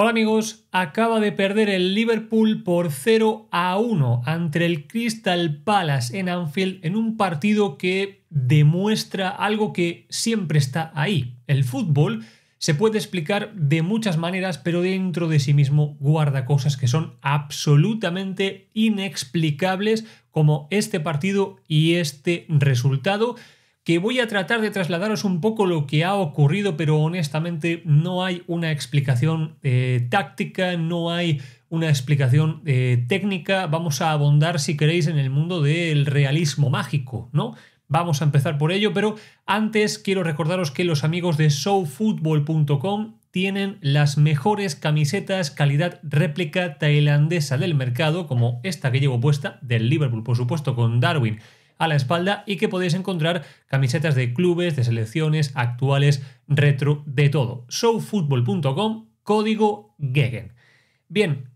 Hola amigos, acaba de perder el Liverpool por 0 a 1 ante el Crystal Palace en Anfield en un partido que demuestra algo que siempre está ahí. El fútbol se puede explicar de muchas maneras, pero dentro de sí mismo guarda cosas que son absolutamente inexplicables como este partido y este resultado que voy a tratar de trasladaros un poco lo que ha ocurrido, pero honestamente no hay una explicación eh, táctica, no hay una explicación eh, técnica. Vamos a abondar, si queréis, en el mundo del realismo mágico, ¿no? Vamos a empezar por ello, pero antes quiero recordaros que los amigos de showfootball.com tienen las mejores camisetas calidad réplica tailandesa del mercado, como esta que llevo puesta, del Liverpool, por supuesto, con Darwin a la espalda y que podéis encontrar camisetas de clubes, de selecciones, actuales, retro, de todo. showfutbol.com, código Gegen. Bien,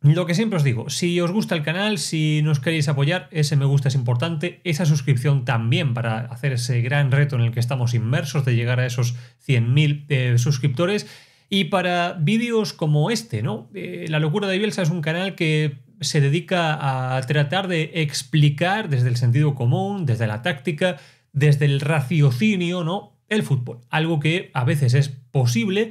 lo que siempre os digo, si os gusta el canal, si nos queréis apoyar, ese me gusta es importante, esa suscripción también para hacer ese gran reto en el que estamos inmersos de llegar a esos 100.000 eh, suscriptores. Y para vídeos como este, ¿no? Eh, la locura de Bielsa es un canal que se dedica a tratar de explicar desde el sentido común, desde la táctica, desde el raciocinio, ¿no? El fútbol, algo que a veces es posible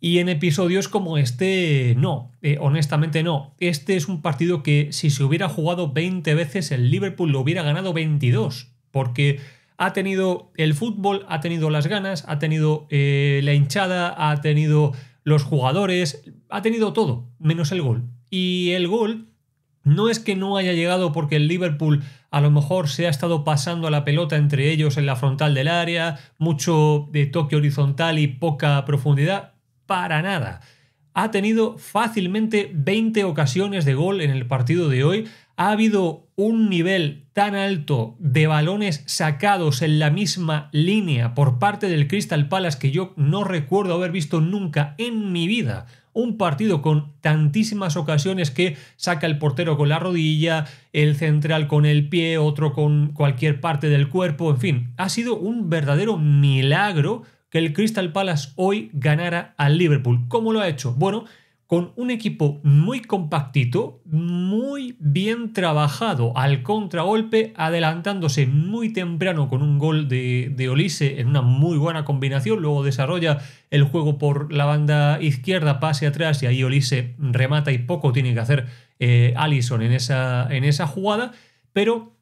y en episodios como este no, eh, honestamente no. Este es un partido que si se hubiera jugado 20 veces el Liverpool lo hubiera ganado 22, porque ha tenido el fútbol, ha tenido las ganas, ha tenido eh, la hinchada, ha tenido los jugadores, ha tenido todo, menos el gol. Y el gol no es que no haya llegado porque el Liverpool a lo mejor se ha estado pasando la pelota entre ellos en la frontal del área, mucho de toque horizontal y poca profundidad, para nada. Ha tenido fácilmente 20 ocasiones de gol en el partido de hoy. Ha habido un nivel tan alto de balones sacados en la misma línea por parte del Crystal Palace que yo no recuerdo haber visto nunca en mi vida un partido con tantísimas ocasiones que saca el portero con la rodilla, el central con el pie, otro con cualquier parte del cuerpo, en fin, ha sido un verdadero milagro que el Crystal Palace hoy ganara al Liverpool. ¿Cómo lo ha hecho? Bueno, con un equipo muy compactito, muy bien trabajado al contragolpe, adelantándose muy temprano con un gol de, Olise en una muy buena combinación, luego desarrolla el juego por la banda izquierda, pase atrás y ahí Olise remata y poco tiene que hacer eh, Allison en esa, en esa jugada, pero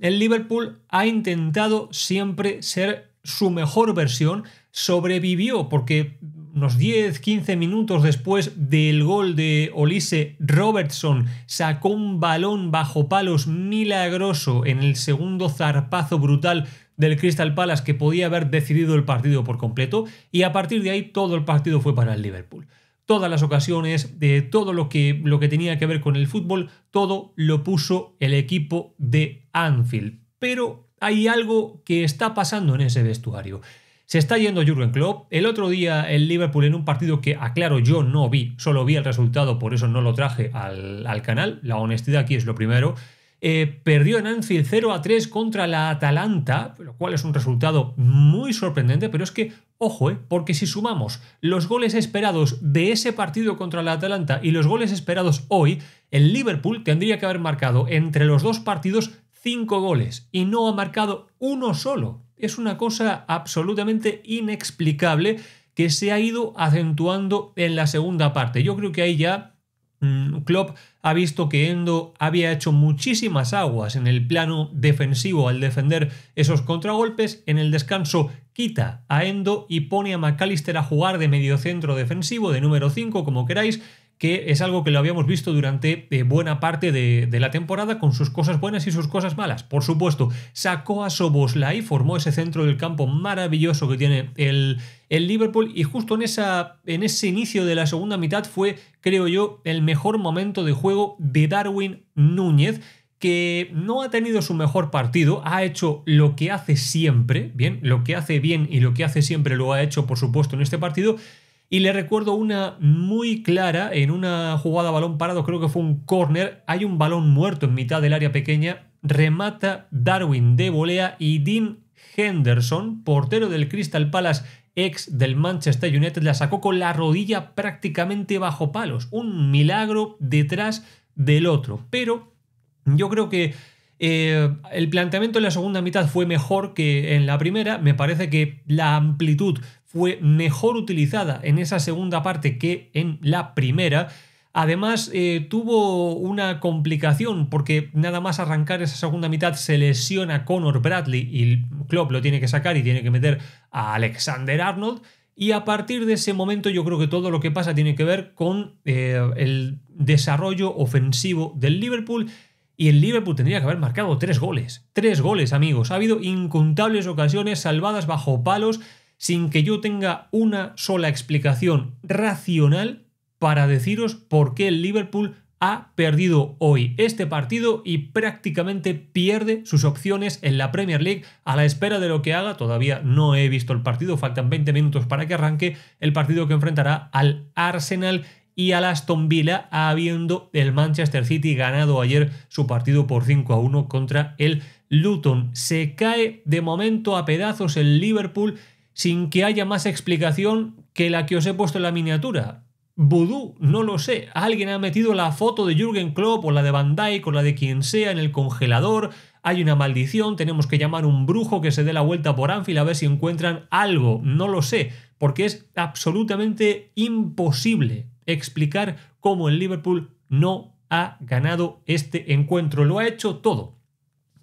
el Liverpool ha intentado siempre ser su mejor versión, sobrevivió porque unos 10, 15 minutos después del gol de Olise Robertson, sacó un balón bajo palos milagroso en el segundo zarpazo brutal del Crystal Palace que podía haber decidido el partido por completo y a partir de ahí todo el partido fue para el Liverpool. Todas las ocasiones, de todo lo que, lo que tenía que ver con el fútbol, todo lo puso el equipo de Anfield. Pero hay algo que está pasando en ese vestuario. Se está yendo Jürgen Klopp. El otro día el Liverpool en un partido que, aclaro, yo no vi, solo vi el resultado, por eso no lo traje al, canal. La honestidad aquí es lo primero. Eh, perdió en Anfield 0 a 3 contra la Atalanta, lo cual es un resultado muy sorprendente, pero es que, ojo, eh, porque si sumamos los goles esperados de ese partido contra la Atalanta y los goles esperados hoy, el Liverpool tendría que haber marcado entre los dos partidos 5 goles y no ha marcado uno solo es una cosa absolutamente inexplicable que se ha ido acentuando en la segunda parte. Yo creo que ahí ya mm, Klopp ha visto que Endo había hecho muchísimas aguas en el plano defensivo al defender esos contragolpes. En el descanso quita a Endo y pone a McAllister a jugar de mediocentro defensivo, de número 5, como queráis que es algo que lo habíamos visto durante eh, buena parte de, la temporada con sus cosas buenas y sus cosas malas. Por supuesto, sacó a Soboslai, formó ese centro del campo maravilloso que tiene el, el Liverpool y justo en, esa, en ese inicio de la segunda mitad fue, creo yo, el mejor momento de juego de Darwin Núñez que no ha tenido su mejor partido, ha hecho lo que hace siempre, bien, lo que hace bien y lo que hace siempre lo ha hecho, por supuesto, en este partido, y le recuerdo una muy clara en una jugada balón parado, creo que fue un córner. Hay un balón muerto en mitad del área pequeña. Remata Darwin de volea y Dean Henderson, portero del Crystal Palace, ex del Manchester United, la sacó con la rodilla prácticamente bajo palos. Un milagro detrás del otro. Pero yo creo que eh, el planteamiento en la segunda mitad fue mejor que en la primera. Me parece que la amplitud fue mejor utilizada en esa segunda parte que en la primera. Además, eh, tuvo una complicación porque nada más arrancar esa segunda mitad se lesiona Conor Bradley y Klopp lo tiene que sacar y tiene que meter a Alexander Arnold. Y a partir de ese momento yo creo que todo lo que pasa tiene que ver con eh, el desarrollo ofensivo del Liverpool y el Liverpool tendría que haber marcado tres goles. Tres goles, amigos. Ha habido incontables ocasiones salvadas bajo palos sin que yo tenga una sola explicación racional para deciros por qué el Liverpool ha perdido hoy este partido y prácticamente pierde sus opciones en la Premier League a la espera de lo que haga. Todavía no he visto el partido, faltan 20 minutos para que arranque el partido que enfrentará al Arsenal y a Aston Villa, habiendo el Manchester City ganado ayer su partido por 5 a 1 contra el Luton. Se cae de momento a pedazos el Liverpool sin que haya más explicación que la que os he puesto en la miniatura. Vudú, no lo sé. Alguien ha metido la foto de Jürgen Klopp o la de Van Dijk o la de quien sea en el congelador. Hay una maldición, tenemos que llamar un brujo que se dé la vuelta por Anfield a ver si encuentran algo. No lo sé, porque es absolutamente imposible explicar cómo el Liverpool no ha ganado este encuentro. Lo ha hecho todo.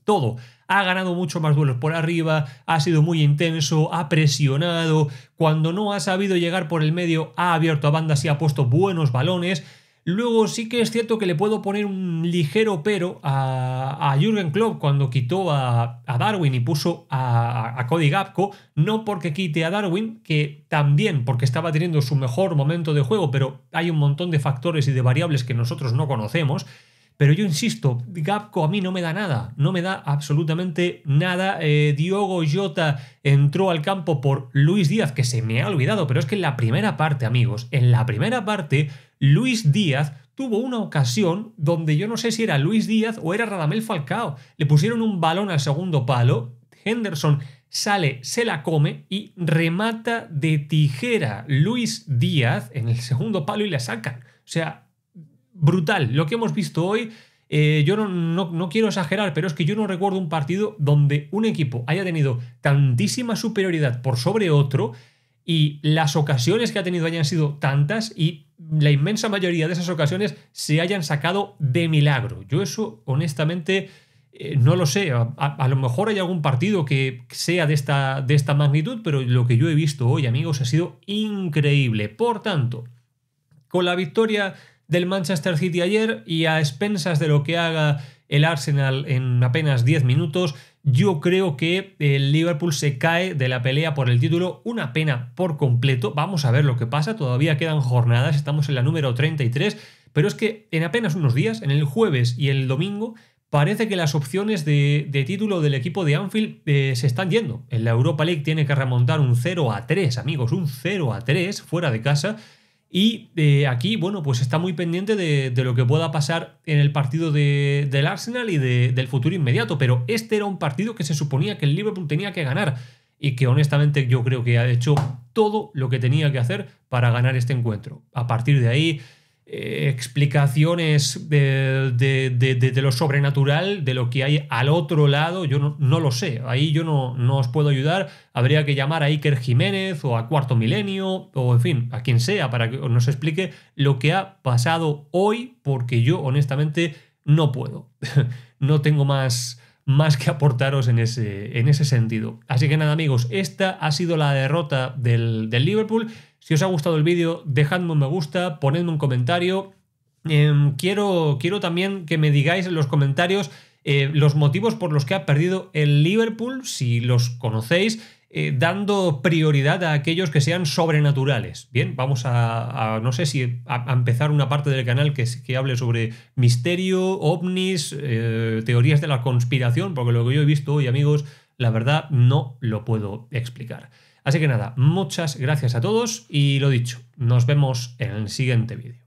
Todo. Ha ganado mucho más duelos por arriba, ha sido muy intenso, ha presionado, cuando no ha sabido llegar por el medio ha abierto a bandas y ha puesto buenos balones Luego sí que es cierto que le puedo poner un ligero pero a, a Jürgen Klopp cuando quitó a, Darwin y puso a, a, Cody Gapco, no porque quite a Darwin, que también porque estaba teniendo su mejor momento de juego, pero hay un montón de factores y de variables que nosotros no conocemos. Pero yo insisto, Gapco a mí no me da nada, no me da absolutamente nada. Eh, Diogo Jota entró al campo por Luis Díaz, que se me ha olvidado, pero es que en la primera parte, amigos, en la primera parte, Luis Díaz tuvo una ocasión donde yo no sé si era Luis Díaz o era Radamel Falcao. Le pusieron un balón al segundo palo, Henderson sale, se la come y remata de tijera Luis Díaz en el segundo palo y la sacan. O sea, brutal. Lo que hemos visto hoy, eh, yo no, quiero exagerar, pero es que yo no recuerdo un partido donde un equipo haya tenido tantísima superioridad por sobre otro y las ocasiones que ha tenido hayan sido tantas y la inmensa mayoría de esas ocasiones se hayan sacado de milagro. Yo eso, honestamente... Eh, no lo sé, a, lo mejor hay algún partido que sea de esta, de esta magnitud, pero lo que yo he visto hoy, amigos, ha sido increíble. Por tanto, con la victoria del Manchester City ayer y a expensas de lo que haga el Arsenal en apenas 10 minutos, yo creo que el Liverpool se cae de la pelea por el título, una pena por completo, vamos a ver lo que pasa, todavía quedan jornadas, estamos en la número 33, pero es que en apenas unos días, en el jueves y el domingo, parece que las opciones de, título del equipo de Anfield eh, se están yendo. En la Europa League tiene que remontar un 0 a 3, amigos, un 0 a 3 fuera de casa y eh, aquí, bueno, pues está muy pendiente de, lo que pueda pasar en el partido del Arsenal y del futuro inmediato, pero este era un partido que se suponía que el Liverpool tenía que ganar y que honestamente yo creo que ha hecho todo lo que tenía que hacer para ganar este encuentro. A partir de ahí, eh, explicaciones de, de, de, de, lo sobrenatural, de lo que hay al otro lado, yo no, no lo sé. Ahí yo no, no, os puedo ayudar. Habría que llamar a Iker Jiménez o a Cuarto Milenio o, en fin, a quien sea para que nos explique lo que ha pasado hoy, porque yo honestamente no puedo. no tengo más, más que aportaros en ese, en ese sentido. Así que nada amigos, esta ha sido la derrota del, del Liverpool si os ha gustado el vídeo, dejadme un me gusta, ponedme un comentario. Em, quiero, quiero también que me digáis en los comentarios eh, los motivos por los que ha perdido el Liverpool, si los conocéis, eh, dando prioridad a aquellos que sean sobrenaturales. Bien, vamos a, no sé si a, empezar una parte del canal que, hable sobre misterio, ovnis, eh, teorías de la conspiración, porque lo que yo he visto hoy, amigos, la verdad no lo puedo explicar. Así que nada, muchas gracias a todos y lo dicho, nos vemos en el siguiente vídeo.